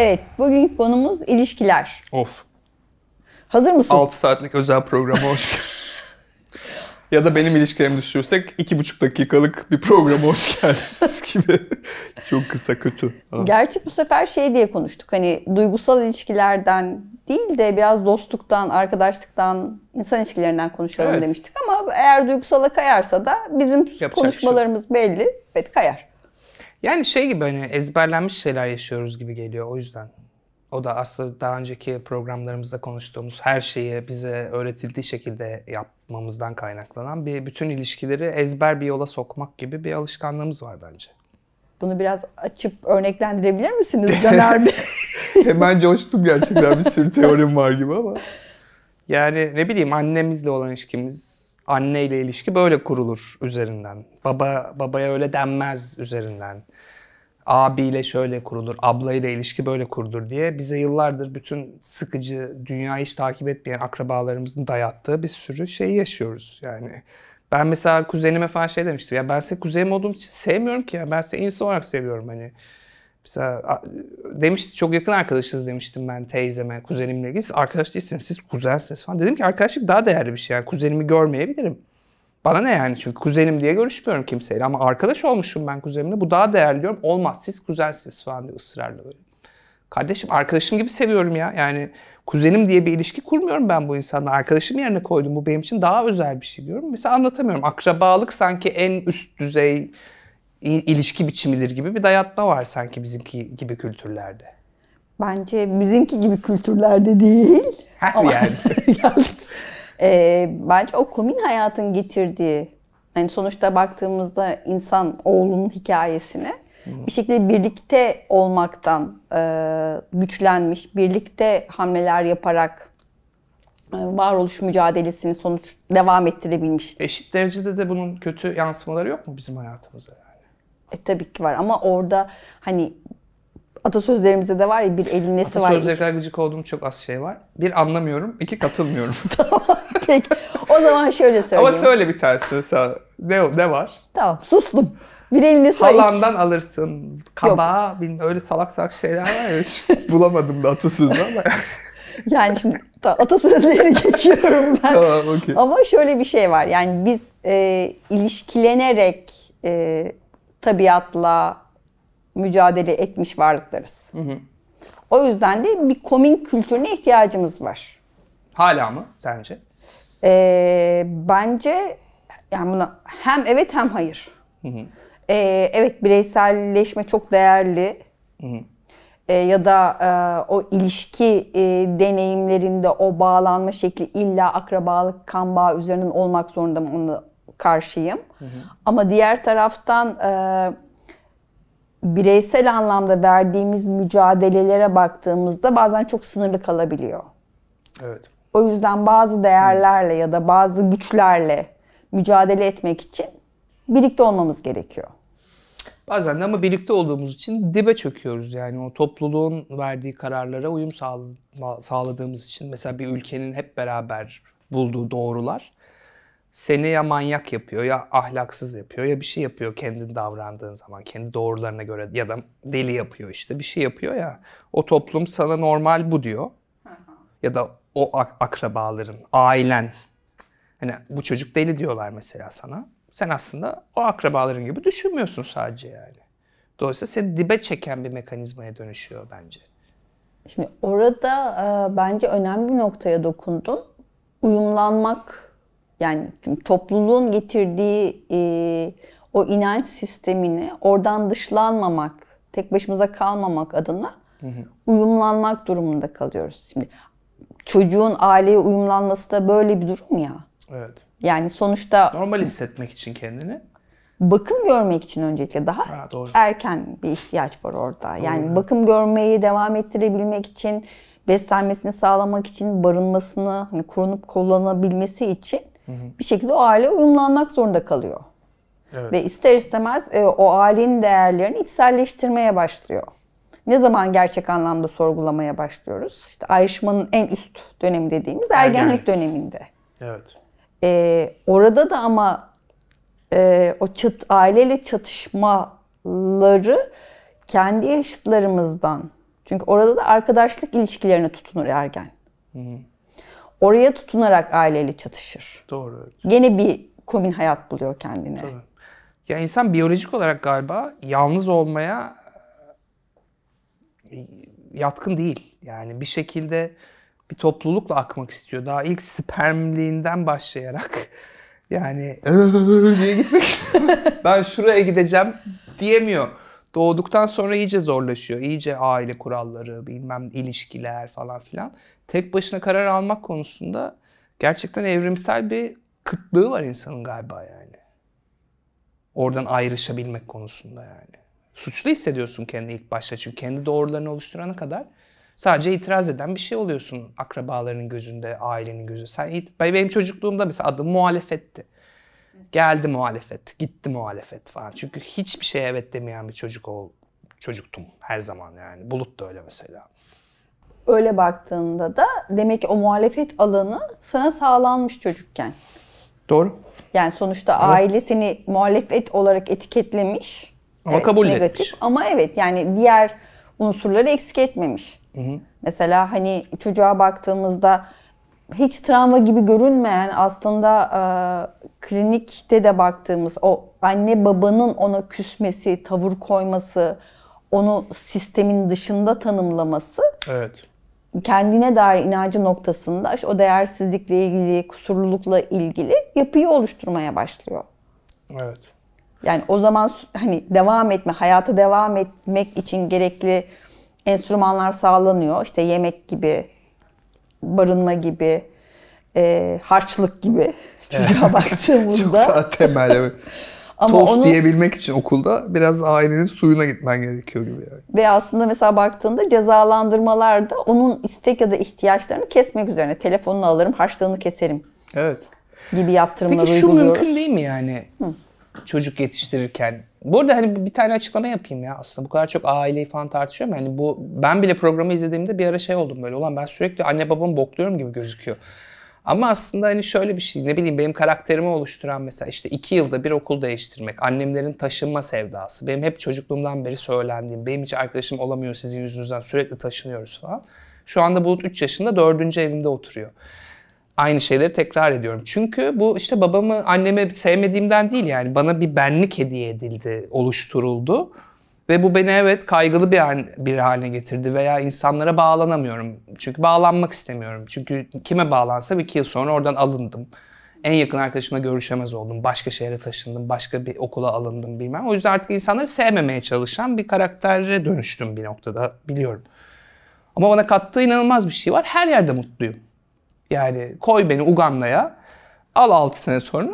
Evet, bugün konumuz ilişkiler. Of. Hazır mısın? 6 saatlik özel programa hoş geldiniz. ya da benim ilişkilerimi düşürürsek 2,5 dakikalık bir programa hoş geldiniz gibi. Çok kısa, kötü. Ha. Gerçi bu sefer şey diye konuştuk. Hani duygusal ilişkilerden değil de biraz dostluktan, arkadaşlıktan, insan ilişkilerinden konuşalım evet. demiştik. Ama eğer duygusala kayarsa da bizim Yapacak şey konuşmalarımız şey. belli. Evet kayar. Yani şey gibi hani ezberlenmiş şeyler yaşıyoruz gibi geliyor o yüzden. O da aslında daha önceki programlarımızda konuştuğumuz her şeyi bize öğretildiği şekilde yapmamızdan kaynaklanan bir bütün ilişkileri ezber bir yola sokmak gibi bir alışkanlığımız var bence. Bunu biraz açıp örneklendirebilir misiniz Caner Bey? Hemen coştum gerçekten bir sürü teorim var gibi ama. Yani ne bileyim annemizle olan ilişkimiz anne ile ilişki böyle kurulur üzerinden. Baba babaya öyle denmez üzerinden. Abiyle şöyle kurulur, ablayla ilişki böyle kurulur diye bize yıllardır bütün sıkıcı, dünyayı hiç takip etmeyen akrabalarımızın dayattığı bir sürü şeyi yaşıyoruz yani. Ben mesela kuzenime falan şey demiştim. Ya ben size kuzenim olduğum için sevmiyorum ki ya. Ben size insan olarak seviyorum hani. Mesela demişti çok yakın arkadaşız demiştim ben teyzeme, kuzenimle ilgili. Siz arkadaş değilsiniz, siz kuzensiniz falan. Dedim ki arkadaşlık daha değerli bir şey. Yani kuzenimi görmeyebilirim. Bana ne yani çünkü kuzenim diye görüşmüyorum kimseyle ama arkadaş olmuşum ben kuzenimle. Bu daha değerli diyorum. Olmaz siz kuzensiniz falan diye ısrarla böyle. Kardeşim arkadaşım gibi seviyorum ya. Yani kuzenim diye bir ilişki kurmuyorum ben bu insanla. Arkadaşım yerine koydum. Bu benim için daha özel bir şey diyorum. Mesela anlatamıyorum. Akrabalık sanki en üst düzey ilişki biçimidir gibi bir dayatma var sanki bizimki gibi kültürlerde. Bence bizimki gibi kültürlerde değil. Her yani. e, bence o komün hayatın getirdiği yani sonuçta baktığımızda insan oğlunun hikayesini hmm. bir şekilde birlikte olmaktan e, güçlenmiş, birlikte hamleler yaparak e, varoluş mücadelesini sonuç devam ettirebilmiş. Eşit derecede de bunun kötü yansımaları yok mu bizim hayatımıza? Yani? E, tabii ki var ama orada hani atasözlerimizde de var ya bir elin nesi var. Atasözlere kadar olduğum çok az şey var. Bir anlamıyorum, iki katılmıyorum. tamam peki. O zaman şöyle söyleyeyim. Ama söyle bir tanesi mesela. Ne, ne var? Tamam sustum. Bir elinde sahip. Halandan alırsın. Kaba, bilmem, öyle salak salak şeyler var ya. bulamadım da atasözü ama. yani şimdi tamam, atasözlerini geçiyorum ben. Tamam, okay. Ama şöyle bir şey var. Yani biz e, ilişkilenerek e, tabiatla mücadele etmiş varlıklarız. Hı hı. O yüzden de bir komün kültürüne ihtiyacımız var. Hala mı sence? Ee, bence yani buna hem evet hem hayır. Hı hı. Ee, evet bireyselleşme çok değerli. Hı hı. Ee, ya da e, o ilişki e, deneyimlerinde o bağlanma şekli illa akrabalık, kan bağı üzerinden olmak zorunda mı? Onu, karşıyım. Hı hı. Ama diğer taraftan e, bireysel anlamda verdiğimiz mücadelelere baktığımızda bazen çok sınırlı kalabiliyor. Evet. O yüzden bazı değerlerle ya da bazı güçlerle mücadele etmek için birlikte olmamız gerekiyor. Bazen de ama birlikte olduğumuz için dibe çöküyoruz yani o topluluğun verdiği kararlara uyum sağladığımız için mesela bir ülkenin hep beraber bulduğu doğrular seni ya manyak yapıyor ya ahlaksız yapıyor ya bir şey yapıyor kendin davrandığın zaman kendi doğrularına göre ya da deli yapıyor işte bir şey yapıyor ya o toplum sana normal bu diyor Aha. ya da o ak- akrabaların ailen hani bu çocuk deli diyorlar mesela sana sen aslında o akrabaların gibi düşünmüyorsun sadece yani dolayısıyla seni dibe çeken bir mekanizmaya dönüşüyor bence. Şimdi orada e, bence önemli bir noktaya dokundum. Uyumlanmak yani topluluğun getirdiği e, o inanç sistemini oradan dışlanmamak, tek başımıza kalmamak adına uyumlanmak durumunda kalıyoruz. Şimdi çocuğun aileye uyumlanması da böyle bir durum ya. Evet. Yani sonuçta... Normal hissetmek için kendini. Bakım görmek için öncelikle daha ha, doğru. erken bir ihtiyaç var orada. Doğru. Yani bakım görmeyi devam ettirebilmek için, beslenmesini sağlamak için, barınmasını, hani korunup kullanabilmesi için Hı Bir şekilde o aile uyumlanmak zorunda kalıyor. Evet. Ve ister istemez e, o ailenin değerlerini içselleştirmeye başlıyor. Ne zaman gerçek anlamda sorgulamaya başlıyoruz? İşte ayrışmanın en üst dönemi dediğimiz ergenlik, ergenlik. döneminde. Evet. E, orada da ama e, o çat, aileyle çatışmaları kendi yaşıtlarımızdan. Çünkü orada da arkadaşlık ilişkilerine tutunur ergen. Hı hı. Oraya tutunarak aileyle çatışır. Doğru. Gene bir komün hayat buluyor kendine. Tabii. Ya insan biyolojik olarak galiba yalnız olmaya e, yatkın değil. Yani bir şekilde bir toplulukla akmak istiyor. Daha ilk spermliğinden başlayarak yani diye gitmek istiyor. ben şuraya gideceğim diyemiyor. Doğduktan sonra iyice zorlaşıyor. İyice aile kuralları, bilmem ilişkiler falan filan tek başına karar almak konusunda gerçekten evrimsel bir kıtlığı var insanın galiba yani. Oradan ayrışabilmek konusunda yani. Suçlu hissediyorsun kendini ilk başta çünkü kendi doğrularını oluşturana kadar sadece itiraz eden bir şey oluyorsun akrabalarının gözünde, ailenin gözünde. Sen, benim çocukluğumda mesela adım muhalefetti. Geldi muhalefet, gitti muhalefet falan. Çünkü hiçbir şey evet demeyen bir çocuk ol, çocuktum her zaman yani. Bulut da öyle mesela öyle baktığında da demek ki o muhalefet alanı sana sağlanmış çocukken. Doğru. Yani sonuçta evet. aile seni muhalefet olarak etiketlemiş. Ama evet, kabul negatif. etmiş. Ama evet yani diğer unsurları eksik etmemiş. Hı hı. Mesela hani çocuğa baktığımızda hiç travma gibi görünmeyen aslında e, klinikte de baktığımız o anne babanın ona küsmesi, tavır koyması, onu sistemin dışında tanımlaması. Evet kendine dair inancı noktasında işte o değersizlikle ilgili, kusurlulukla ilgili yapıyı oluşturmaya başlıyor. Evet. Yani o zaman hani devam etme, hayata devam etmek için gerekli enstrümanlar sağlanıyor. İşte yemek gibi, barınma gibi, e, harçlık gibi çocuğa baktığımızda. Çok daha temel evet. Ama tost onu... diyebilmek için okulda biraz ailenin suyuna gitmen gerekiyor gibi yani. Ve aslında mesela baktığında cezalandırmalarda onun istek ya da ihtiyaçlarını kesmek üzerine. Telefonunu alırım, harçlığını keserim. Evet. Gibi yaptırımlar Peki şu mümkün değil mi yani? Hı. Çocuk yetiştirirken Burada hani bir tane açıklama yapayım ya aslında bu kadar çok aileyi falan tartışıyorum Hani bu ben bile programı izlediğimde bir ara şey oldum böyle ulan ben sürekli anne babamı bokluyorum gibi gözüküyor. Ama aslında hani şöyle bir şey ne bileyim benim karakterimi oluşturan mesela işte iki yılda bir okul değiştirmek, annemlerin taşınma sevdası, benim hep çocukluğumdan beri söylendiğim, benim hiç arkadaşım olamıyor sizin yüzünüzden sürekli taşınıyoruz falan. Şu anda Bulut 3 yaşında 4. evinde oturuyor. Aynı şeyleri tekrar ediyorum. Çünkü bu işte babamı anneme sevmediğimden değil yani bana bir benlik hediye edildi, oluşturuldu. Ve bu beni evet kaygılı bir, bir haline getirdi veya insanlara bağlanamıyorum. Çünkü bağlanmak istemiyorum. Çünkü kime bağlansam iki yıl sonra oradan alındım. En yakın arkadaşımla görüşemez oldum. Başka şehre taşındım. Başka bir okula alındım bilmem. O yüzden artık insanları sevmemeye çalışan bir karaktere dönüştüm bir noktada biliyorum. Ama bana kattığı inanılmaz bir şey var. Her yerde mutluyum. Yani koy beni Uganda'ya al 6 sene sonra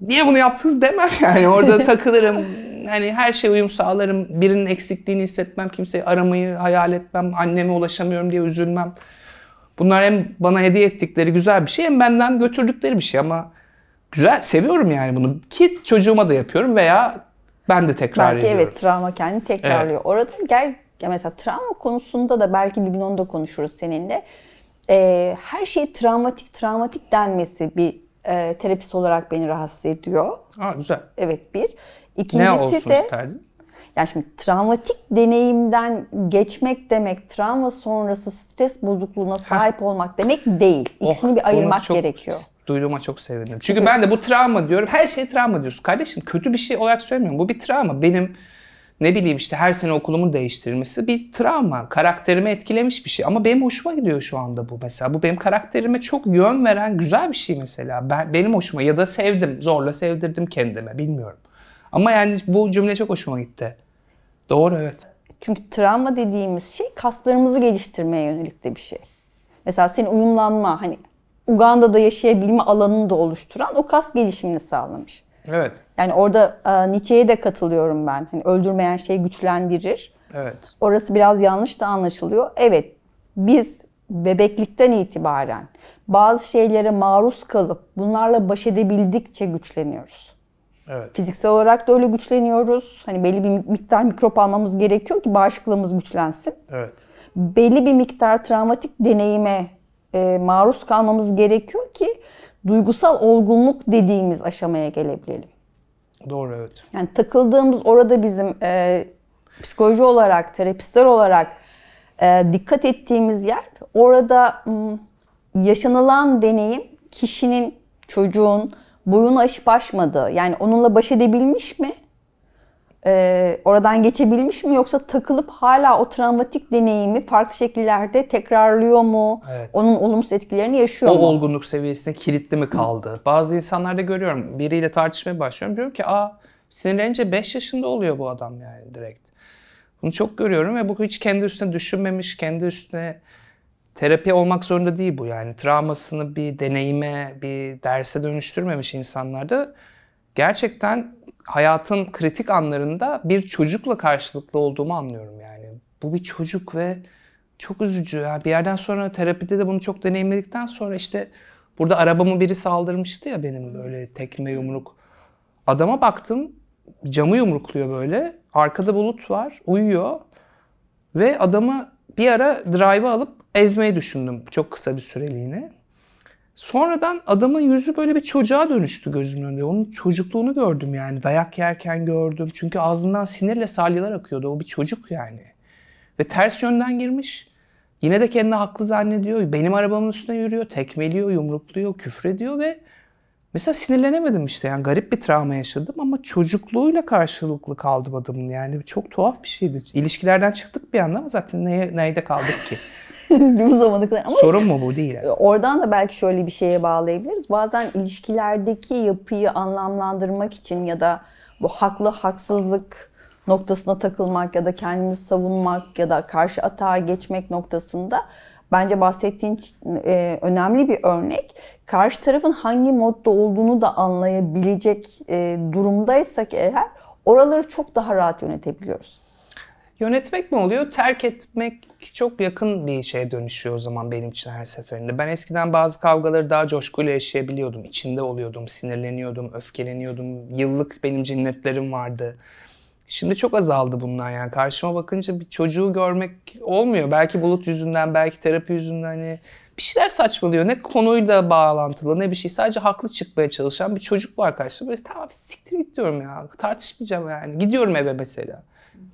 niye bunu yaptınız demem yani. Orada takılırım hani her şey uyum sağlarım. Birinin eksikliğini hissetmem, kimseyi aramayı hayal etmem, anneme ulaşamıyorum diye üzülmem. Bunlar hem bana hediye ettikleri güzel bir şey hem benden götürdükleri bir şey ama güzel seviyorum yani bunu ki çocuğuma da yapıyorum veya ben de tekrar belki ediyorum. evet travma kendini tekrarlıyor. Evet. Orada gel ya mesela travma konusunda da belki bir gün onu da konuşuruz seninle. Ee, her şey travmatik travmatik denmesi bir e, terapist olarak beni rahatsız ediyor. Aa, güzel. Evet bir. İkincisi ne olsun de, Yani şimdi travmatik deneyimden geçmek demek travma sonrası stres bozukluğuna sahip Heh. olmak demek değil. Oh, İkisini oh, bir ayırmak çok, gerekiyor. Duyduğuma çok sevindim. Çünkü, Çünkü ben de bu travma diyorum. Her şey travma diyorsun. Kardeşim kötü bir şey olarak söylemiyorum. Bu bir travma. Benim ne bileyim işte her sene okulumun değiştirilmesi bir travma. Karakterimi etkilemiş bir şey. Ama benim hoşuma gidiyor şu anda bu mesela. Bu benim karakterime çok yön veren güzel bir şey mesela. Ben, benim hoşuma ya da sevdim. Zorla sevdirdim kendime bilmiyorum. Ama yani bu cümle çok hoşuma gitti. Doğru evet. Çünkü travma dediğimiz şey kaslarımızı geliştirmeye yönelik de bir şey. Mesela senin uyumlanma hani Uganda'da yaşayabilme alanını da oluşturan o kas gelişimini sağlamış. Evet. Yani orada e, Nietzsche'ye de katılıyorum ben. Hani öldürmeyen şey güçlendirir. Evet. Orası biraz yanlış da anlaşılıyor. Evet. Biz bebeklikten itibaren bazı şeylere maruz kalıp bunlarla baş edebildikçe güçleniyoruz. Evet. Fiziksel olarak da öyle güçleniyoruz. Hani belli bir miktar mikrop almamız gerekiyor ki bağışıklığımız güçlensin. Evet. Belli bir miktar travmatik deneyime e, maruz kalmamız gerekiyor ki duygusal olgunluk dediğimiz aşamaya gelebilelim. Doğru evet. Yani takıldığımız orada bizim e, psikoloji olarak, terapistler olarak e, dikkat ettiğimiz yer orada m, yaşanılan deneyim kişinin, çocuğun boyunu aşıp aşmadı. Yani onunla baş edebilmiş mi? Ee, oradan geçebilmiş mi yoksa takılıp hala o travmatik deneyimi farklı şekillerde tekrarlıyor mu? Evet. Onun olumsuz etkilerini yaşıyor o mu? O olgunluk seviyesine kilitli mi kaldı? Hı. Bazı insanlarda görüyorum biriyle tartışmaya başlıyorum diyorum ki aa sinirlenince 5 yaşında oluyor bu adam yani direkt. Bunu çok görüyorum ve bu hiç kendi üstüne düşünmemiş, kendi üstüne terapi olmak zorunda değil bu yani. Travmasını bir deneyime, bir derse dönüştürmemiş insanlarda gerçekten hayatın kritik anlarında bir çocukla karşılıklı olduğumu anlıyorum yani. Bu bir çocuk ve çok üzücü. Yani bir yerden sonra terapide de bunu çok deneyimledikten sonra işte burada arabamı biri saldırmıştı ya benim böyle tekme yumruk. Adama baktım camı yumrukluyor böyle. Arkada bulut var uyuyor. Ve adamı bir ara drive'ı alıp ezmeyi düşündüm çok kısa bir süreliğine. Sonradan adamın yüzü böyle bir çocuğa dönüştü gözümün önünde. Onun çocukluğunu gördüm yani. Dayak yerken gördüm. Çünkü ağzından sinirle salyalar akıyordu. O bir çocuk yani. Ve ters yönden girmiş. Yine de kendini haklı zannediyor. Benim arabamın üstüne yürüyor, tekmeliyor, yumrukluyor, küfrediyor ve mesela sinirlenemedim işte. Yani garip bir travma yaşadım ama çocukluğuyla karşılıklı kaldım adamın. Yani çok tuhaf bir şeydi. İlişkilerden çıktık bir anda ama zaten neye, neyde kaldık ki? bu zamana kadar. Ama Sorun mu bu değil? Oradan da belki şöyle bir şeye bağlayabiliriz. Bazen ilişkilerdeki yapıyı anlamlandırmak için ya da bu haklı haksızlık noktasına takılmak ya da kendimizi savunmak ya da karşı atağa geçmek noktasında bence bahsettiğin e, önemli bir örnek. Karşı tarafın hangi modda olduğunu da anlayabilecek e, durumdaysak eğer oraları çok daha rahat yönetebiliyoruz. Yönetmek mi oluyor? Terk etmek çok yakın bir şeye dönüşüyor o zaman benim için her seferinde. Ben eskiden bazı kavgaları daha coşkuyla yaşayabiliyordum. İçinde oluyordum, sinirleniyordum, öfkeleniyordum. Yıllık benim cinnetlerim vardı. Şimdi çok azaldı bunlar yani. Karşıma bakınca bir çocuğu görmek olmuyor. Belki bulut yüzünden, belki terapi yüzünden hani bir şeyler saçmalıyor. Ne konuyla bağlantılı ne bir şey. Sadece haklı çıkmaya çalışan bir çocuk var karşımda. Böyle tamam siktir git diyorum ya. Tartışmayacağım yani. Gidiyorum eve mesela.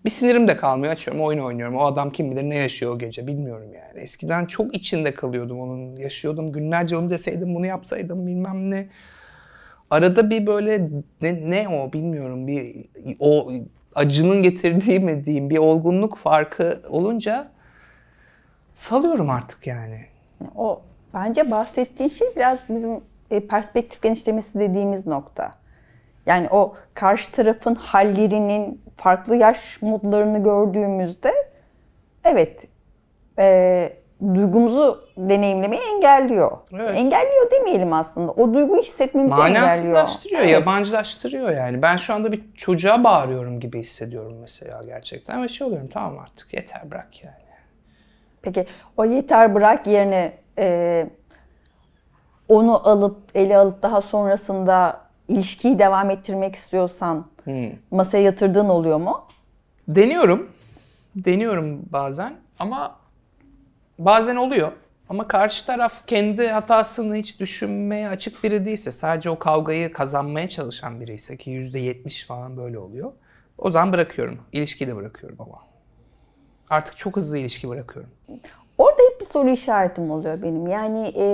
Bir sinirim de kalmıyor. Açıyorum oyun oynuyorum. O adam kim bilir ne yaşıyor o gece bilmiyorum yani. Eskiden çok içinde kalıyordum onun. Yaşıyordum günlerce onu deseydim bunu yapsaydım bilmem ne. Arada bir böyle ne, ne o bilmiyorum bir o acının getirdiği mi diyeyim bir olgunluk farkı olunca salıyorum artık yani. O bence bahsettiğin şey biraz bizim e, perspektif genişlemesi dediğimiz nokta. Yani o karşı tarafın hallerinin farklı yaş modlarını gördüğümüzde evet e, duygumuzu deneyimlemeyi engelliyor. Evet. Engelliyor demeyelim aslında. O duyguyu hissetmemizi engelliyor. Manasızlaştırıyor, yabancılaştırıyor yani. Ben şu anda bir çocuğa bağırıyorum gibi hissediyorum mesela gerçekten. Ve şey oluyorum tamam artık yeter bırak yani. Peki o yeter bırak yerine e, onu alıp ele alıp daha sonrasında ilişkiyi devam ettirmek istiyorsan Hmm. Masaya yatırdığın oluyor mu? Deniyorum. Deniyorum bazen ama bazen oluyor. Ama karşı taraf kendi hatasını hiç düşünmeye açık biri değilse, sadece o kavgayı kazanmaya çalışan biri ise ki %70 falan böyle oluyor. O zaman bırakıyorum. İlişkiyi de bırakıyorum ama. Artık çok hızlı ilişki bırakıyorum. Orada hep bir soru işaretim oluyor benim. Yani e,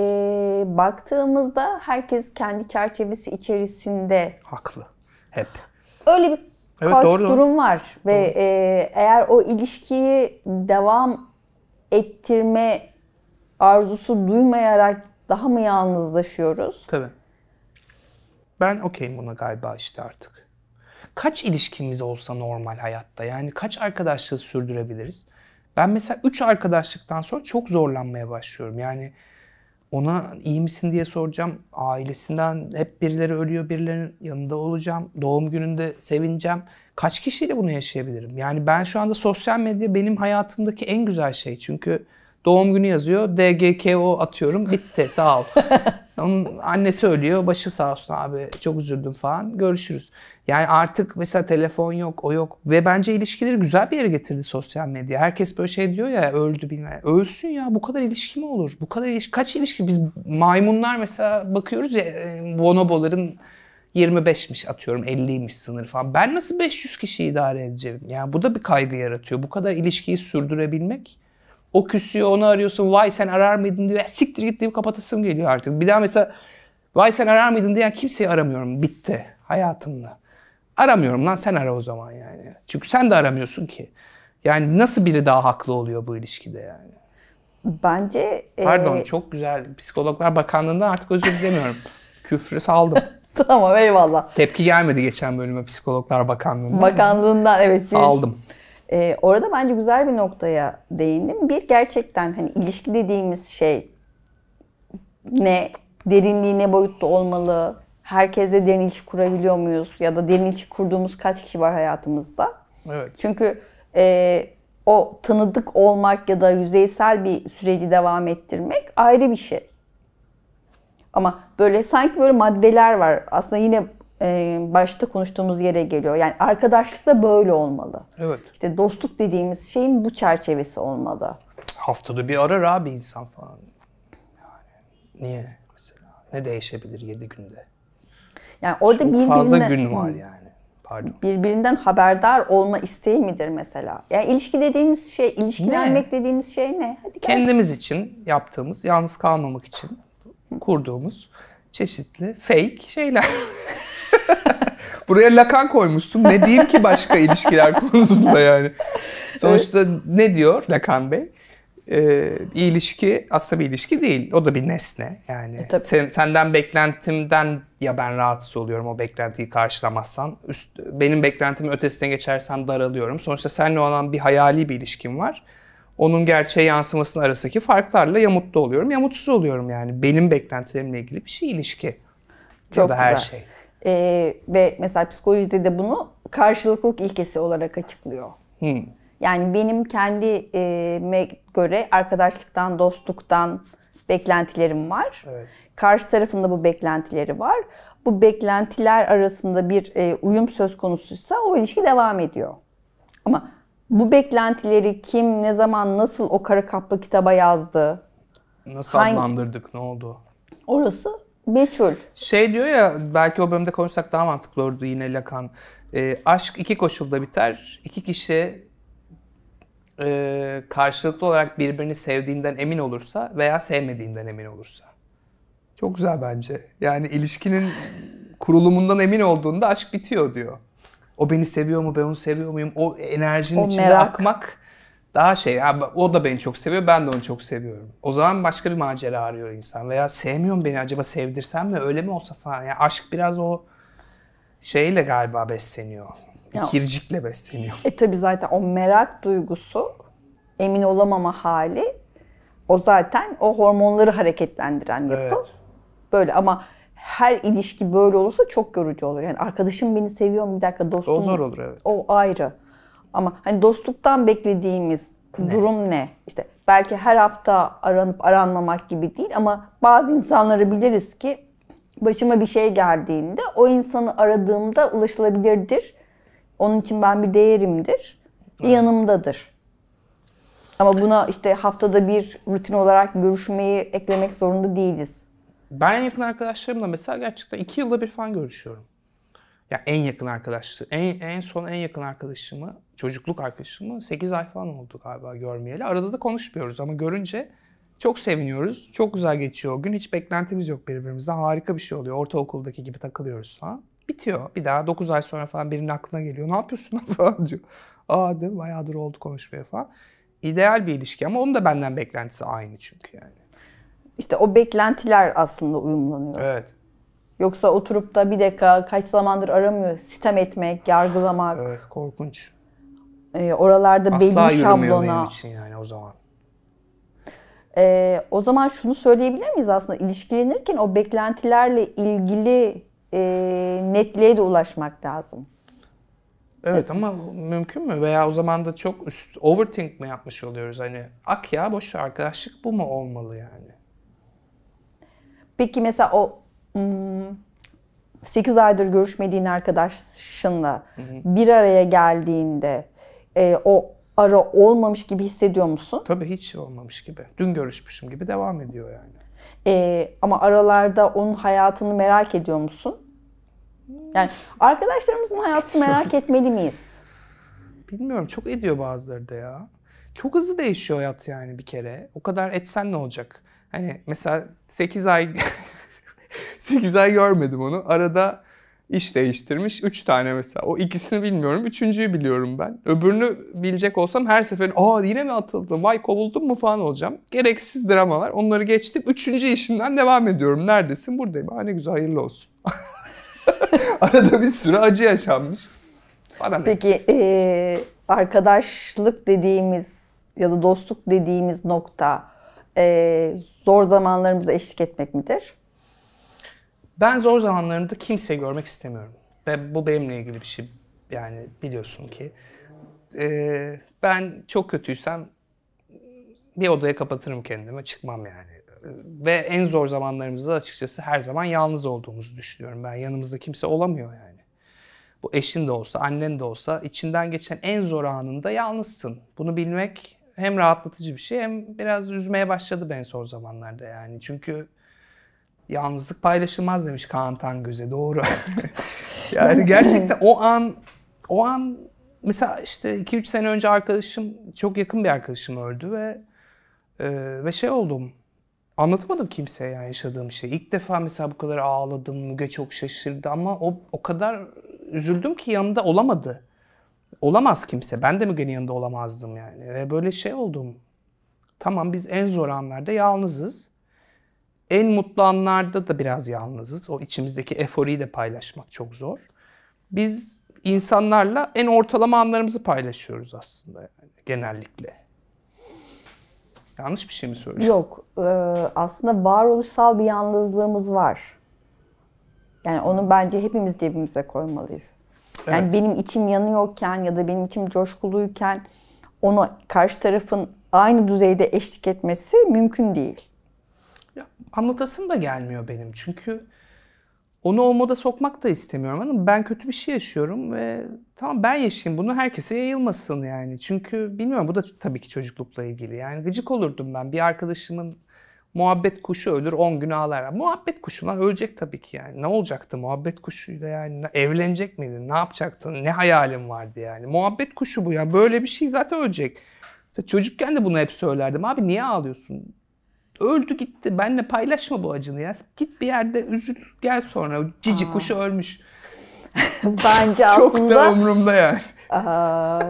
baktığımızda herkes kendi çerçevesi içerisinde. Haklı. Hep. Öyle bir evet, karşı doğru, durum var ve E, eğer o ilişkiyi devam ettirme arzusu duymayarak daha mı yalnızlaşıyoruz? Tabii. Ben okeyim buna galiba işte artık. Kaç ilişkimiz olsa normal hayatta yani kaç arkadaşlığı sürdürebiliriz? Ben mesela 3 arkadaşlıktan sonra çok zorlanmaya başlıyorum. Yani ona iyi misin diye soracağım. Ailesinden hep birileri ölüyor, birilerinin yanında olacağım. Doğum gününde sevineceğim. Kaç kişiyle bunu yaşayabilirim? Yani ben şu anda sosyal medya benim hayatımdaki en güzel şey. Çünkü doğum günü yazıyor. DGKO atıyorum. Bitti. Sağ ol. Onun annesi ölüyor. Başı sağ olsun abi. Çok üzüldüm falan. Görüşürüz. Yani artık mesela telefon yok, o yok. Ve bence ilişkileri güzel bir yere getirdi sosyal medya. Herkes böyle şey diyor ya öldü bilmem. Ölsün ya bu kadar ilişki mi olur? Bu kadar ilişki. Kaç ilişki? Biz maymunlar mesela bakıyoruz ya bonoboların e, 25'miş atıyorum 50'ymiş sınır falan. Ben nasıl 500 kişi idare edeceğim? Yani bu da bir kaygı yaratıyor. Bu kadar ilişkiyi sürdürebilmek o küsüyor onu arıyorsun. Vay sen arar mıydın diyor. siktir git deyip kapatasım geliyor artık. Bir daha mesela vay sen arar mıydın diyen kimseyi aramıyorum. Bitti hayatımda. Aramıyorum lan sen ara o zaman yani. Çünkü sen de aramıyorsun ki. Yani nasıl biri daha haklı oluyor bu ilişkide yani? Bence... Pardon e... çok güzel. Psikologlar Bakanlığı'ndan artık özür dilemiyorum. Küfrü saldım. tamam eyvallah. Tepki gelmedi geçen bölüme Psikologlar Bakanlığı'ndan. Bakanlığından evet. Saldım. Ee, orada bence güzel bir noktaya değindim. Bir gerçekten hani ilişki dediğimiz şey ne derinliği ne boyutta olmalı? Herkese derin ilişki kurabiliyor muyuz? Ya da derin ilişki kurduğumuz kaç kişi var hayatımızda? Evet. Çünkü e, o tanıdık olmak ya da yüzeysel bir süreci devam ettirmek ayrı bir şey. Ama böyle sanki böyle maddeler var. Aslında yine e, başta konuştuğumuz yere geliyor. Yani arkadaşlık da böyle olmalı. Evet. İşte dostluk dediğimiz şeyin bu çerçevesi olmalı. Haftada bir arar abi insan falan. Yani niye mesela? Ne değişebilir 7 günde? Yani orada Çok fazla gün var yani. Pardon. Birbirinden haberdar olma isteği midir mesela? Yani ilişki dediğimiz şey, ilişkilenmek ne? dediğimiz şey ne? Hadi gel. Kendimiz için yaptığımız, yalnız kalmamak için kurduğumuz çeşitli fake şeyler. Buraya lakan koymuşsun. Ne diyeyim ki başka ilişkiler konusunda yani. Sonuçta ne diyor Lakan Bey? Ee, ilişki aslında bir ilişki değil. O da bir nesne yani. E, Sen, senden beklentimden ya ben rahatsız oluyorum o beklentiyi karşılamazsan. Üst, benim beklentimi ötesine geçersen daralıyorum. Sonuçta seninle olan bir hayali bir ilişkim var onun gerçeğe yansımasının arasındaki farklarla ya mutlu oluyorum ya mutsuz oluyorum yani. Benim beklentilerimle ilgili bir şey ilişki. Çok ya da her şey. E, ve mesela psikolojide de bunu karşılıklılık ilkesi olarak açıklıyor. Hmm. Yani benim kendime e, göre arkadaşlıktan, dostluktan beklentilerim var. Evet. Karşı tarafında bu beklentileri var. Bu beklentiler arasında bir e, uyum söz konusuysa o ilişki devam ediyor. Ama bu beklentileri kim, ne zaman, nasıl o kara kaplı kitaba yazdı? Nasıl hangi... adlandırdık, ne oldu? Orası Meçhul. Şey diyor ya belki o bölümde konuşsak daha mantıklı olurdu yine Lakan E, aşk iki koşulda biter. İki kişi e, karşılıklı olarak birbirini sevdiğinden emin olursa veya sevmediğinden emin olursa. Çok güzel bence. Yani ilişkinin kurulumundan emin olduğunda aşk bitiyor diyor. O beni seviyor mu, ben onu seviyor muyum? O enerjinin o içinde merak. akmak daha şey ya o da beni çok seviyor ben de onu çok seviyorum. O zaman başka bir macera arıyor insan veya sevmiyorum beni acaba sevdirsem mi öyle mi olsa falan. Yani aşk biraz o şeyle galiba besleniyor. Ya, İkircikle besleniyor. E tabi zaten o merak duygusu emin olamama hali o zaten o hormonları hareketlendiren yapı. Evet. Böyle ama her ilişki böyle olursa çok yorucu olur. Yani arkadaşım beni seviyor mu bir dakika dostum. O zor olur evet. O ayrı. Ama hani dostluktan beklediğimiz ne? durum ne? İşte belki her hafta aranıp aranmamak gibi değil ama bazı insanları biliriz ki başıma bir şey geldiğinde o insanı aradığımda ulaşılabilirdir. Onun için ben bir değerimdir. Evet. Yanımdadır. Ama buna işte haftada bir rutin olarak görüşmeyi eklemek zorunda değiliz. Ben yakın arkadaşlarımla mesela gerçekten iki yılda bir falan görüşüyorum. Ya en yakın arkadaşı, en, en son en yakın arkadaşımı, çocukluk arkadaşımı 8 ay falan oldu galiba görmeyeli. Arada da konuşmuyoruz ama görünce çok seviniyoruz. Çok güzel geçiyor o gün. Hiç beklentimiz yok birbirimizden. Harika bir şey oluyor. Ortaokuldaki gibi takılıyoruz falan. Bitiyor. Bir daha 9 ay sonra falan birinin aklına geliyor. Ne yapıyorsun lan falan diyor. Aa değil mi? Bayağıdır oldu konuşmaya falan. İdeal bir ilişki ama onun da benden beklentisi aynı çünkü yani. İşte o beklentiler aslında uyumlanıyor. Evet. Yoksa oturup da bir dakika kaç zamandır aramıyor sitem etmek, yargılamak. Evet korkunç. E, oralarda Asla belli şablona. Asla için yani o zaman. E, o zaman şunu söyleyebilir miyiz aslında ilişkilenirken o beklentilerle ilgili e, netliğe de ulaşmak lazım. Evet, evet ama mümkün mü? Veya o zaman da çok üst overthink mi yapmış oluyoruz? Hani ak ya boş arkadaşlık bu mu olmalı yani? Peki mesela o 8 hmm, aydır görüşmediğin arkadaşınla bir araya geldiğinde e, o ara olmamış gibi hissediyor musun? Tabii hiç olmamış gibi. Dün görüşmüşüm gibi devam ediyor yani. E, ama aralarda onun hayatını merak ediyor musun? Yani arkadaşlarımızın hayatını merak etmeli miyiz? Bilmiyorum çok ediyor bazıları da ya. Çok hızlı değişiyor hayat yani bir kere. O kadar etsen ne olacak? Hani mesela 8 ay 8 ay görmedim onu. Arada iş değiştirmiş. 3 tane mesela. O ikisini bilmiyorum. Üçüncüyü biliyorum ben. Öbürünü bilecek olsam her seferin aa yine mi atıldı? Vay kovuldum mu falan olacağım. Gereksiz dramalar. Onları geçtim. Üçüncü işinden devam ediyorum. Neredesin? Buradayım. Ha ne güzel hayırlı olsun. Arada bir sürü acı yaşanmış. Bana Peki e, arkadaşlık dediğimiz ya da dostluk dediğimiz nokta e, zor zamanlarımızı eşlik etmek midir? Ben zor zamanlarımda kimseyi görmek istemiyorum. Ve bu benimle ilgili bir şey. Yani biliyorsun ki. Ee, ben çok kötüysem bir odaya kapatırım kendimi. Çıkmam yani. Ve en zor zamanlarımızda açıkçası her zaman yalnız olduğumuzu düşünüyorum. Ben yanımızda kimse olamıyor yani. Bu eşin de olsa, annen de olsa içinden geçen en zor anında yalnızsın. Bunu bilmek hem rahatlatıcı bir şey hem biraz üzmeye başladı ben son zamanlarda yani. Çünkü Yalnızlık paylaşılmaz demiş Kaan Tangöze. Doğru. yani gerçekten o an o an mesela işte 2-3 sene önce arkadaşım çok yakın bir arkadaşım öldü ve e, ve şey oldum. Anlatamadım kimseye yani yaşadığım şey. İlk defa mesela bu kadar ağladım. Müge çok şaşırdı ama o o kadar üzüldüm ki yanımda olamadı. Olamaz kimse. Ben de Müge'nin yanında olamazdım yani. Ve böyle şey oldum. Tamam biz en zor anlarda yalnızız. En mutlu anlarda da biraz yalnızız. O içimizdeki eforiyi de paylaşmak çok zor. Biz insanlarla en ortalama anlarımızı paylaşıyoruz aslında yani genellikle. Yanlış bir şey mi söylüyorum? Yok. E, aslında varoluşsal bir yalnızlığımız var. Yani onu bence hepimiz cebimize koymalıyız. Yani benim içim yanıyorken ya da benim içim coşkuluyken onu karşı tarafın aynı düzeyde eşlik etmesi mümkün değil anlatasım da gelmiyor benim. Çünkü onu o moda sokmak da istemiyorum. Anladın Ben kötü bir şey yaşıyorum ve tamam ben yaşayayım bunu herkese yayılmasın yani. Çünkü bilmiyorum bu da tabii ki çocuklukla ilgili. Yani gıcık olurdum ben. Bir arkadaşımın muhabbet kuşu ölür 10 gün ağlar. Muhabbet kuşu lan ölecek tabii ki yani. Ne olacaktı muhabbet kuşuyla yani? Evlenecek miydin? Ne yapacaktın? Ne hayalim vardı yani? Muhabbet kuşu bu ya. Böyle bir şey zaten ölecek. İşte çocukken de bunu hep söylerdim. Abi niye ağlıyorsun? öldü gitti. Benle paylaşma bu acını ya. Git bir yerde üzül gel sonra. Cici Aa. kuşu ölmüş. Bence Çok aslında... da umurumda yani. Aa,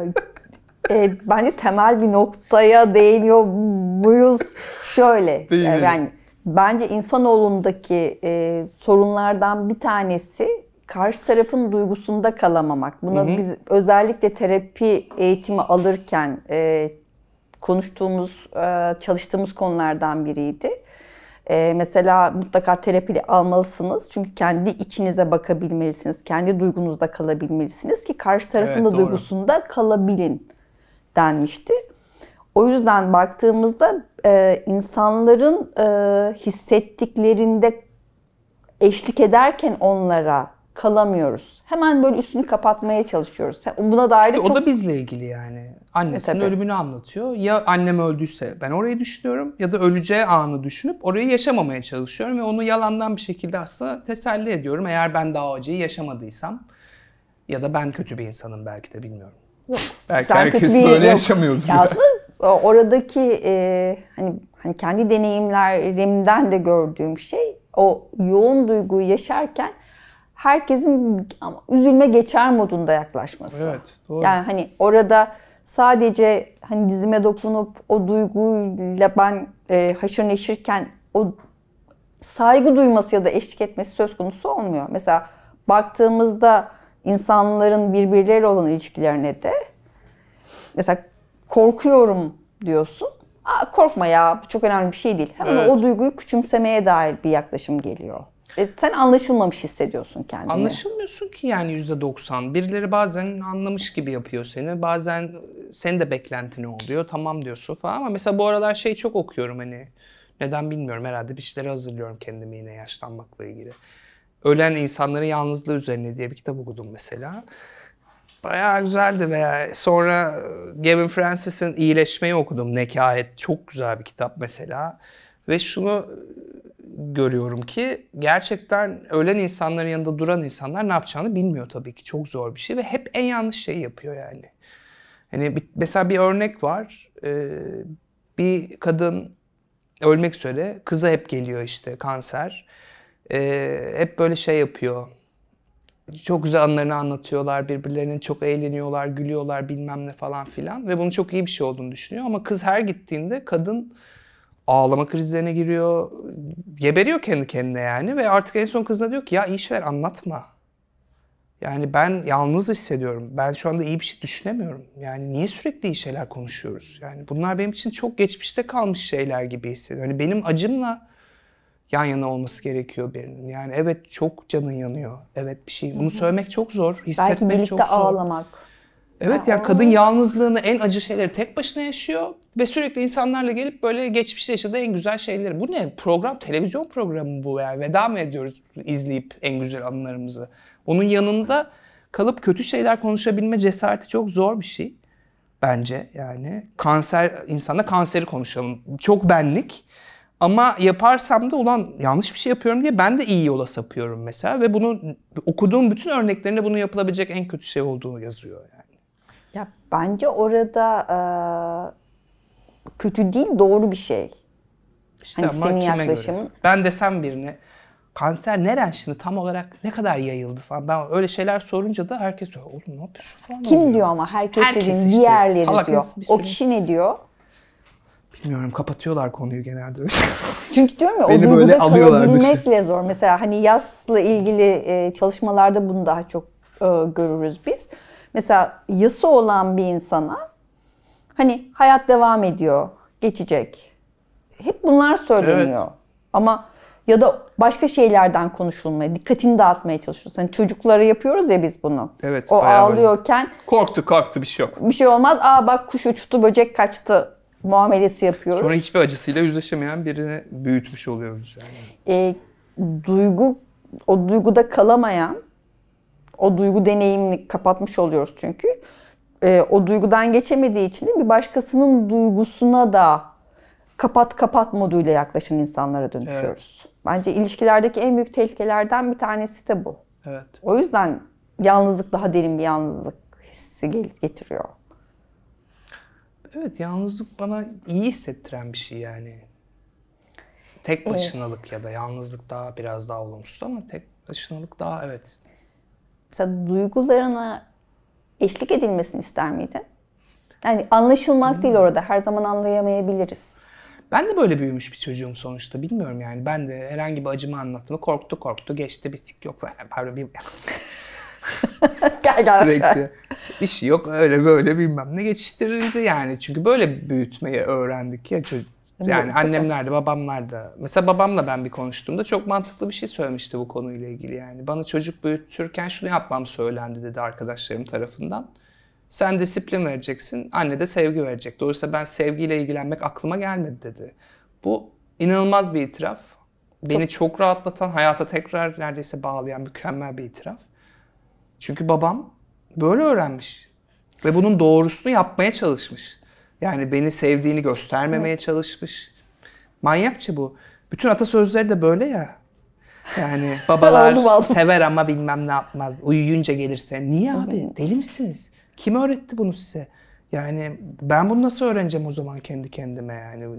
e, bence temel bir noktaya değiniyor muyuz? Şöyle. E, Değil yani, yani bence insanoğlundaki e, sorunlardan bir tanesi karşı tarafın duygusunda kalamamak. Buna hı hı. biz özellikle terapi eğitimi alırken e, konuştuğumuz, e, çalıştığımız konulardan biriydi. E, mesela mutlaka terapili almalısınız. Çünkü kendi içinize bakabilmelisiniz. Kendi duygunuzda kalabilmelisiniz ki karşı tarafın da doğru. duygusunda kalabilin denmişti. O yüzden baktığımızda e, insanların hissettiklerinde eşlik ederken onlara kalamıyoruz. Hemen böyle üstünü kapatmaya çalışıyoruz. Buna dair de çok... O da bizle ilgili yani. Annesinin e, ölümünü anlatıyor. Ya annem öldüyse ben orayı düşünüyorum ya da öleceği anı düşünüp orayı yaşamamaya çalışıyorum ve onu yalandan bir şekilde aslında teselli ediyorum. Eğer ben daha acıyı yaşamadıysam ya da ben kötü bir insanım belki de bilmiyorum. Yok. Belki Sen herkes kötü böyle yok. yaşamıyordur. Ya aslında oradaki e, hani, hani kendi deneyimlerimden de gördüğüm şey o yoğun duyguyu yaşarken herkesin üzülme geçer modunda yaklaşması. Evet, doğru. Yani hani orada sadece hani dizime dokunup o duyguyla ben e, haşır neşirken o saygı duyması ya da eşlik etmesi söz konusu olmuyor. Mesela baktığımızda insanların birbirleriyle olan ilişkilerine de mesela korkuyorum diyorsun. Aa, korkma ya bu çok önemli bir şey değil. Hemen evet. o duyguyu küçümsemeye dair bir yaklaşım geliyor. E, sen anlaşılmamış hissediyorsun kendini. Anlaşılmıyorsun ki yani yüzde doksan. Birileri bazen anlamış gibi yapıyor seni. Bazen e, senin de beklentini oluyor. Tamam diyorsun falan ama mesela bu aralar şey çok okuyorum hani. Neden bilmiyorum herhalde bir şeyleri hazırlıyorum kendimi yine yaşlanmakla ilgili. Ölen insanların yalnızlığı üzerine diye bir kitap okudum mesela. Bayağı güzeldi be. Sonra e, Gavin Francis'in iyileşmeyi okudum. Nekayet çok güzel bir kitap mesela. Ve şunu görüyorum ki gerçekten ölen insanların yanında duran insanlar ne yapacağını bilmiyor tabii ki. Çok zor bir şey ve hep en yanlış şeyi yapıyor yani. Hani bir, mesela bir örnek var. Ee, bir kadın ölmek üzere kıza hep geliyor işte kanser. Ee, hep böyle şey yapıyor. Çok güzel anlarını anlatıyorlar, birbirlerinin çok eğleniyorlar, gülüyorlar bilmem ne falan filan. Ve bunu çok iyi bir şey olduğunu düşünüyor. Ama kız her gittiğinde kadın ağlama krizlerine giriyor. Geberiyor kendi kendine yani ve artık en son kızına diyor ki ya işver anlatma. Yani ben yalnız hissediyorum. Ben şu anda iyi bir şey düşünemiyorum. Yani niye sürekli iyi şeyler konuşuyoruz? Yani bunlar benim için çok geçmişte kalmış şeyler gibi hissediyorum. Yani benim acımla yan yana olması gerekiyor birinin. Yani evet çok canın yanıyor. Evet bir şey. Bunu söylemek çok zor. Hissetmek Belki birlikte çok zor. ağlamak. Evet yani kadın yalnızlığını, en acı şeyleri tek başına yaşıyor ve sürekli insanlarla gelip böyle geçmişte yaşadığı en güzel şeyleri. Bu ne? Program, televizyon programı bu yani. Veda mı ediyoruz izleyip en güzel anılarımızı? Onun yanında kalıp kötü şeyler konuşabilme cesareti çok zor bir şey bence yani. Kanser, insanda kanseri konuşalım. Çok benlik. Ama yaparsam da ulan yanlış bir şey yapıyorum diye ben de iyi yola sapıyorum mesela. Ve bunu okuduğum bütün örneklerinde bunun yapılabilecek en kötü şey olduğunu yazıyor yani. Ya bence orada e, kötü değil doğru bir şey. İşte hani senin yaklaşımın. Göre. Ben desem birine kanser neren şimdi tam olarak ne kadar yayıldı falan. Ben öyle şeyler sorunca da herkes diyor oğlum ne yapıyorsun falan. Kim oluyor. diyor ama herkes, herkes dediğin işte, diğerleri diyor. Bir sürü... O kişi ne diyor? Bilmiyorum kapatıyorlar konuyu genelde. Çünkü diyorum ya Beni o duyguda kalabilmekle zor. Mesela hani yasla ilgili çalışmalarda bunu daha çok görürüz biz. Mesela yası olan bir insana hani hayat devam ediyor, geçecek. Hep bunlar söyleniyor. Evet. Ama ya da başka şeylerden konuşulmaya, dikkatini dağıtmaya çalışıyoruz. Hani çocuklara yapıyoruz ya biz bunu. Evet. O ağlıyorken öyle. korktu korktu bir şey yok. Bir şey olmaz. Aa bak kuş uçtu, böcek kaçtı muamelesi yapıyoruz. Sonra hiçbir acısıyla yüzleşemeyen birini büyütmüş oluyoruz yani. E, duygu o duyguda kalamayan o duygu deneyimini kapatmış oluyoruz çünkü. E, o duygudan geçemediği için de bir başkasının duygusuna da kapat kapat moduyla yaklaşan insanlara dönüşüyoruz. Evet. Bence ilişkilerdeki en büyük tehlikelerden bir tanesi de bu. Evet. O yüzden yalnızlık daha derin bir yalnızlık hissi getiriyor. Evet yalnızlık bana iyi hissettiren bir şey yani. Tek başınalık evet. ya da yalnızlık daha biraz daha olumsuz ama tek başınalık daha evet mesela duygularına eşlik edilmesini ister miydin? Yani anlaşılmak hmm. değil orada. Her zaman anlayamayabiliriz. Ben de böyle büyümüş bir çocuğum sonuçta. Bilmiyorum yani. Ben de herhangi bir acımı anlattığımda korktu korktu geçti bir sik yok. Pardon bir... gel gel bir şey yok öyle böyle bilmem ne geçiştirildi yani. Çünkü böyle büyütmeyi öğrendik ya çocuk. Yani annemler de babamlar da. Mesela babamla ben bir konuştuğumda çok mantıklı bir şey söylemişti bu konuyla ilgili yani. Bana çocuk büyütürken şunu yapmam söylendi dedi arkadaşlarım tarafından. Sen disiplin vereceksin, anne de sevgi verecek. Dolayısıyla ben sevgiyle ilgilenmek aklıma gelmedi dedi. Bu inanılmaz bir itiraf. Beni çok, çok rahatlatan, hayata tekrar neredeyse bağlayan mükemmel bir itiraf. Çünkü babam böyle öğrenmiş ve bunun doğrusunu yapmaya çalışmış. Yani beni sevdiğini göstermemeye evet. çalışmış. Manyakça bu. Bütün atasözleri de böyle ya. Yani babalar sever ama bilmem ne yapmaz. Uyuyunca gelirse. Niye abi? Deli misiniz? Kim öğretti bunu size? Yani ben bunu nasıl öğreneceğim o zaman kendi kendime yani?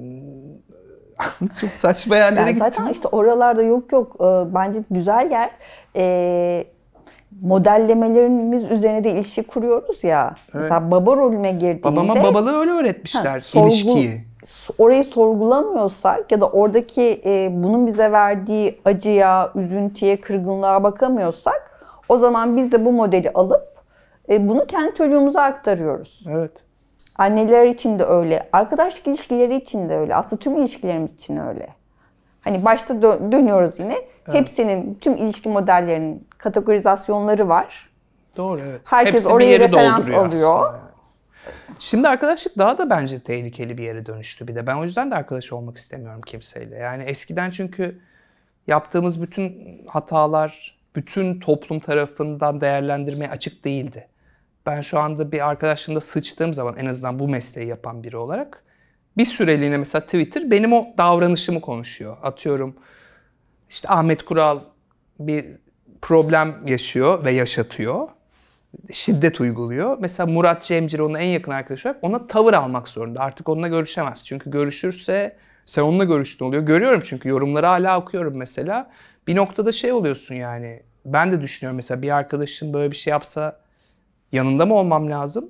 Çok saçma yerlere yani gittim. Zaten işte oralarda yok yok. Ee, bence güzel yer. Ee, modellemelerimiz üzerine de ilişki kuruyoruz ya. Evet. Mesela baba rolüne girdiğinde... Babama babalığı öyle öğretmişler, ha, sorgu, Orayı sorgulamıyorsak ya da oradaki e, bunun bize verdiği acıya, üzüntüye, kırgınlığa bakamıyorsak o zaman biz de bu modeli alıp e, bunu kendi çocuğumuza aktarıyoruz. Evet. Anneler için de öyle, arkadaşlık ilişkileri için de öyle, aslında tüm ilişkilerimiz için öyle. Hani başta dö- dönüyoruz yine Hepsinin tüm ilişki modellerinin kategorizasyonları var. Doğru evet. Herkes Hepsi oraya referans alıyor. Yani. Şimdi arkadaşlık daha da bence tehlikeli bir yere dönüştü bir de. Ben o yüzden de arkadaş olmak istemiyorum kimseyle. Yani eskiden çünkü yaptığımız bütün hatalar bütün toplum tarafından değerlendirmeye açık değildi. Ben şu anda bir arkadaşımda sıçtığım zaman en azından bu mesleği yapan biri olarak bir süreliğine mesela Twitter benim o davranışımı konuşuyor. Atıyorum işte Ahmet Kural bir problem yaşıyor ve yaşatıyor. Şiddet uyguluyor. Mesela Murat Cemcir onun en yakın arkadaşı olarak ona tavır almak zorunda. Artık onunla görüşemez. Çünkü görüşürse sen onunla görüştün oluyor. Görüyorum çünkü yorumları hala okuyorum mesela. Bir noktada şey oluyorsun yani. Ben de düşünüyorum mesela bir arkadaşın böyle bir şey yapsa yanında mı olmam lazım?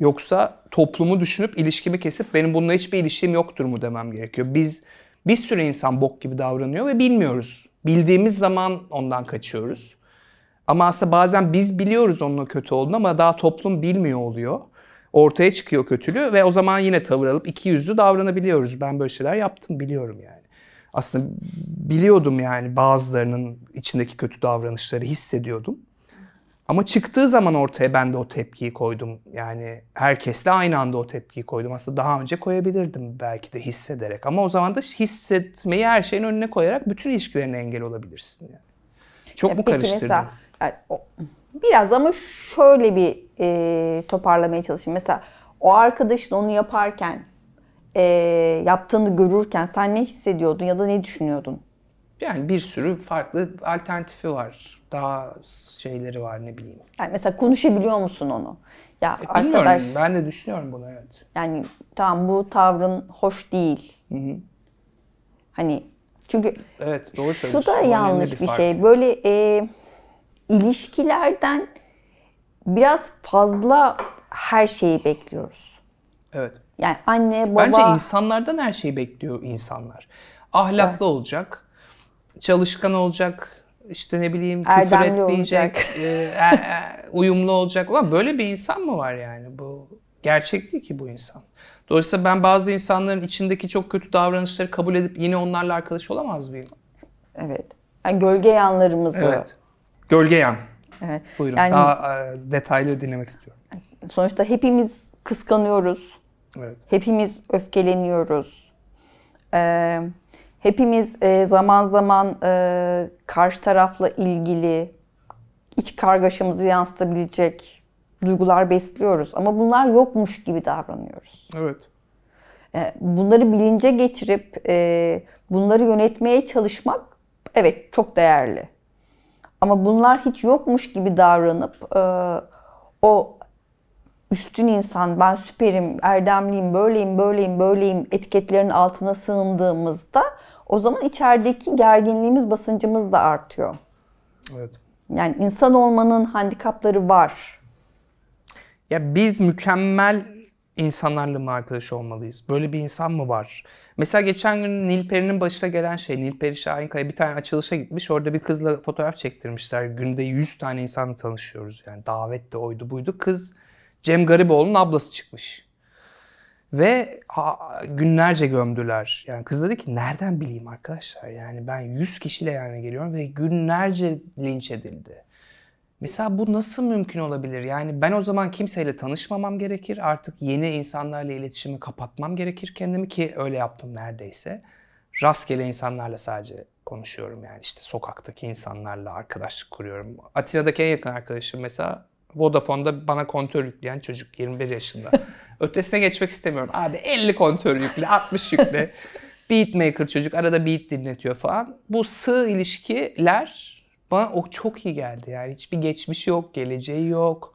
Yoksa toplumu düşünüp ilişkimi kesip benim bununla hiçbir ilişkim yoktur mu demem gerekiyor. Biz bir sürü insan bok gibi davranıyor ve bilmiyoruz. Bildiğimiz zaman ondan kaçıyoruz. Ama aslında bazen biz biliyoruz onun kötü olduğunu ama daha toplum bilmiyor oluyor. Ortaya çıkıyor kötülüğü ve o zaman yine tavır alıp iki yüzlü davranabiliyoruz. Ben böyle şeyler yaptım biliyorum yani. Aslında biliyordum yani bazılarının içindeki kötü davranışları hissediyordum. Ama çıktığı zaman ortaya ben de o tepkiyi koydum. Yani herkesle aynı anda o tepkiyi koydum. Aslında daha önce koyabilirdim belki de hissederek. Ama o zaman da hissetmeyi her şeyin önüne koyarak bütün ilişkilerine engel olabilirsin. Yani. Çok ya mu karıştırdın? Mesela, biraz ama şöyle bir e, toparlamaya çalışayım. Mesela o arkadaşın onu yaparken, e, yaptığını görürken sen ne hissediyordun ya da ne düşünüyordun? Yani bir sürü farklı alternatifi var. Daha şeyleri var ne bileyim. Yani mesela konuşabiliyor musun onu? Ya e, arkadaş, bilmiyorum. Ben de düşünüyorum bunu evet. Yani tamam bu tavrın hoş değil. Hı hı. Hani çünkü evet, doğru söylüyorsun. şu da yanlış bir, bir şey. Böyle e, ilişkilerden biraz fazla her şeyi bekliyoruz. Evet. Yani anne, baba... Bence insanlardan her şeyi bekliyor insanlar. Ahlaklı evet. olacak, çalışkan olacak, işte ne bileyim küfür Erdemli etmeyecek, olacak. E, e, e, uyumlu olacak. Ulan böyle bir insan mı var yani? Bu gerçek değil ki bu insan. Dolayısıyla ben bazı insanların içindeki çok kötü davranışları kabul edip yine onlarla arkadaş olamaz mıyım? Evet. Yani gölge yanlarımızı. Evet. Gölge yan. Evet. Buyurun. Yani, Daha e, detaylı dinlemek istiyorum. Sonuçta hepimiz kıskanıyoruz. Evet. Hepimiz öfkeleniyoruz. Ee, Hepimiz e, zaman zaman e, karşı tarafla ilgili iç kargaşamızı yansıtabilecek duygular besliyoruz. Ama bunlar yokmuş gibi davranıyoruz. Evet. E, bunları bilince getirip bunları yönetmeye çalışmak evet çok değerli. Ama bunlar hiç yokmuş gibi davranıp o üstün insan, ben süperim, erdemliyim, böyleyim, böyleyim, böyleyim etiketlerin altına sığındığımızda o zaman içerideki gerginliğimiz, basıncımız da artıyor. Evet. Yani insan olmanın handikapları var. Ya biz mükemmel insanlarla mı arkadaş olmalıyız? Böyle bir insan mı var? Mesela geçen gün Nilperi'nin başına gelen şey, Nilperi Şahinkaya bir tane açılışa gitmiş. Orada bir kızla fotoğraf çektirmişler. Günde 100 tane insanla tanışıyoruz. Yani davet de oydu buydu. Kız Cem Gariboğlu'nun ablası çıkmış. Ve ha, günlerce gömdüler. Yani kız dedi ki nereden bileyim arkadaşlar yani ben 100 kişiyle yani geliyorum ve günlerce linç edildi. Mesela bu nasıl mümkün olabilir? Yani ben o zaman kimseyle tanışmamam gerekir. Artık yeni insanlarla iletişimi kapatmam gerekir kendimi ki öyle yaptım neredeyse. Rastgele insanlarla sadece konuşuyorum yani işte sokaktaki insanlarla arkadaşlık kuruyorum. Atina'daki en yakın arkadaşım mesela Vodafone'da bana kontör yükleyen çocuk 21 yaşında. Ötesine geçmek istemiyorum. Abi 50 kontör yükle, 60 yükle. Beatmaker çocuk arada beat dinletiyor falan. Bu sığ ilişkiler bana o çok iyi geldi yani. Hiçbir geçmiş yok, geleceği yok.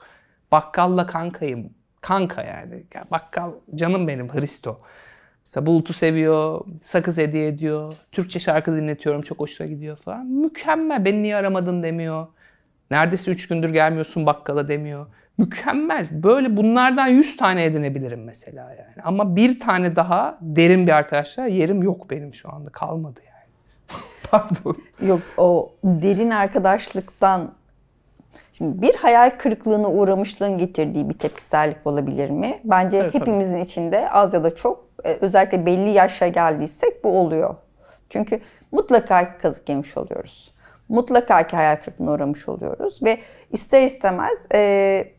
Bakkalla kankayım. Kanka yani. Ya bakkal canım benim Hristo. Mesela Bulut'u seviyor, sakız hediye ediyor. Türkçe şarkı dinletiyorum çok hoşuna gidiyor falan. Mükemmel beni niye aramadın demiyor. Neredeyse 3 gündür gelmiyorsun bakkala demiyor. Mükemmel. Böyle bunlardan 100 tane edinebilirim mesela yani. Ama bir tane daha derin bir arkadaşlar yerim yok benim şu anda. Kalmadı yani. Pardon. Yok o derin arkadaşlıktan Şimdi bir hayal kırıklığına uğramışlığın getirdiği bir tepkisellik olabilir mi? Bence evet, hepimizin tabii. içinde az ya da çok e, özellikle belli yaşa geldiysek bu oluyor. Çünkü mutlaka kazık yemiş oluyoruz mutlaka ki hayal kırıklığına uğramış oluyoruz ve ister istemez e,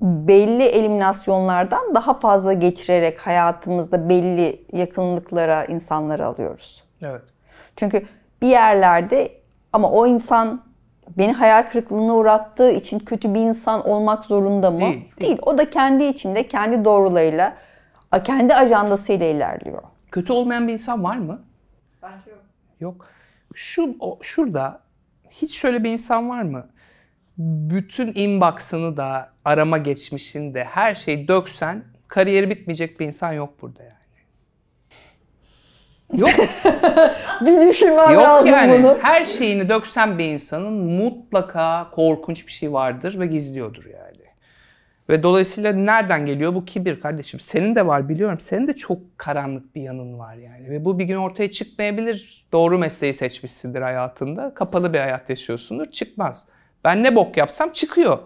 belli eliminasyonlardan daha fazla geçirerek hayatımızda belli yakınlıklara insanları alıyoruz. Evet. Çünkü bir yerlerde ama o insan beni hayal kırıklığına uğrattığı için kötü bir insan olmak zorunda mı? Değil. değil. değil. O da kendi içinde kendi doğrularıyla, kendi ajandasıyla ilerliyor. Kötü olmayan bir insan var mı? Bence yok. Yok. Şu o, şurada hiç şöyle bir insan var mı? Bütün inbox'ını da arama geçmişinde, her şeyi döksen kariyeri bitmeyecek bir insan yok burada yani. Yok. bir düşünmem Yok lazım yani. bunu. Her şeyini döksen bir insanın mutlaka korkunç bir şey vardır ve gizliyordur yani. Ve dolayısıyla nereden geliyor bu kibir kardeşim? Senin de var biliyorum. Senin de çok karanlık bir yanın var yani. Ve bu bir gün ortaya çıkmayabilir. Doğru mesleği seçmişsindir hayatında. Kapalı bir hayat yaşıyorsundur. Çıkmaz. Ben ne bok yapsam çıkıyor.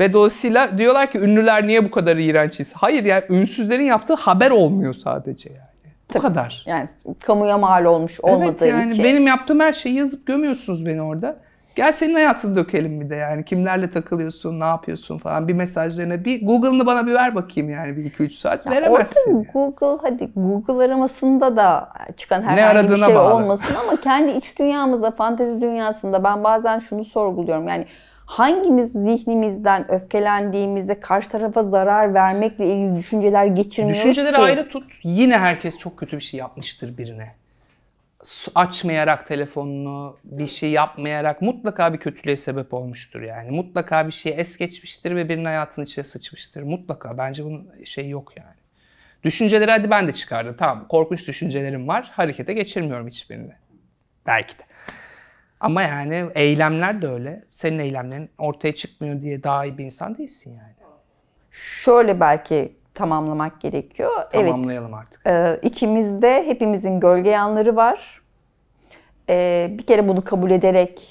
Ve dolayısıyla diyorlar ki ünlüler niye bu kadar iğrençiz? Hayır ya yani, ünsüzlerin yaptığı haber olmuyor sadece yani. Bu Tabii, kadar. Yani kamuya mal olmuş olmadığı evet, yani için. Benim yaptığım her şeyi yazıp gömüyorsunuz beni orada. Gel senin hayatını dökelim bir de yani. Kimlerle takılıyorsun, ne yapıyorsun falan. Bir mesajlarına bir Google'ını bana bir ver bakayım yani bir 2-3 saat ya veremezsin. Orada Google hadi Google aramasında da çıkan herhangi bir şey bağlı. olmasın ama kendi iç dünyamızda, fantezi dünyasında ben bazen şunu sorguluyorum. Yani hangimiz zihnimizden öfkelendiğimizde karşı tarafa zarar vermekle ilgili düşünceler geçirmiyoruz Düşünceleri ki? ayrı tut. Yine herkes çok kötü bir şey yapmıştır birine açmayarak telefonunu, bir şey yapmayarak mutlaka bir kötülüğe sebep olmuştur yani. Mutlaka bir şey es geçmiştir ve birinin hayatının içine sıçmıştır. Mutlaka. Bence bunun şey yok yani. Düşünceleri hadi ben de çıkardım. Tamam korkunç düşüncelerim var. Harekete geçirmiyorum hiçbirini. Belki de. Ama yani eylemler de öyle. Senin eylemlerin ortaya çıkmıyor diye daha iyi bir insan değilsin yani. Şöyle belki tamamlamak gerekiyor. Tamamlayalım evet, artık. E, içimizde hepimizin gölge yanları var. E, bir kere bunu kabul ederek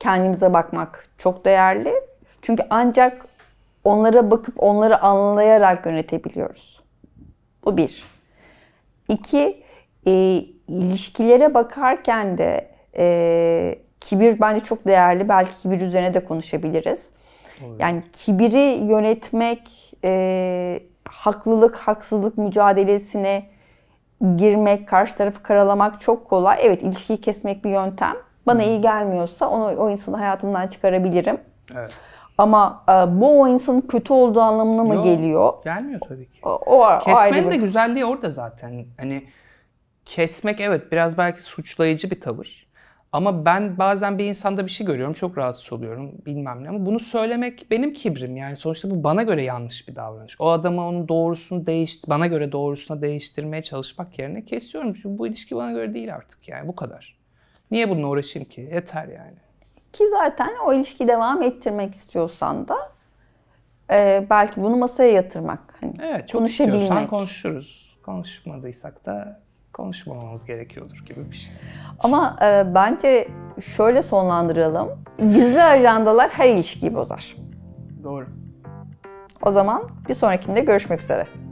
kendimize bakmak çok değerli. Çünkü ancak onlara bakıp onları anlayarak yönetebiliyoruz. Bu bir. İki, e, ilişkilere bakarken de e, kibir bence çok değerli. Belki kibir üzerine de konuşabiliriz. Olur. Yani kibiri yönetmek e, haklılık, haksızlık mücadelesine girmek, karşı tarafı karalamak çok kolay. Evet ilişkiyi kesmek bir yöntem. Bana hmm. iyi gelmiyorsa onu o insanı hayatımdan çıkarabilirim. Evet. Ama e, bu o insanın kötü olduğu anlamına mı Yok, geliyor? Gelmiyor tabii ki. O, o, Kesmenin de güzelliği orada zaten. Hani kesmek evet biraz belki suçlayıcı bir tavır. Ama ben bazen bir insanda bir şey görüyorum, çok rahatsız oluyorum bilmem ne. Ama bunu söylemek benim kibrim yani sonuçta bu bana göre yanlış bir davranış. O adama onun doğrusunu değiş, bana göre doğrusuna değiştirmeye çalışmak yerine kesiyorum. Çünkü bu ilişki bana göre değil artık yani bu kadar. Niye bununla uğraşayım ki? Yeter yani. Ki zaten o ilişki devam ettirmek istiyorsan da e, belki bunu masaya yatırmak. Hani evet, çok konuşabilmek. konuşuruz. Konuşmadıysak da konuşmamamız gerekiyordur gibi bir şey. Ama e, bence şöyle sonlandıralım. Gizli ajandalar her ilişkiyi bozar. Doğru. O zaman bir sonrakinde görüşmek üzere.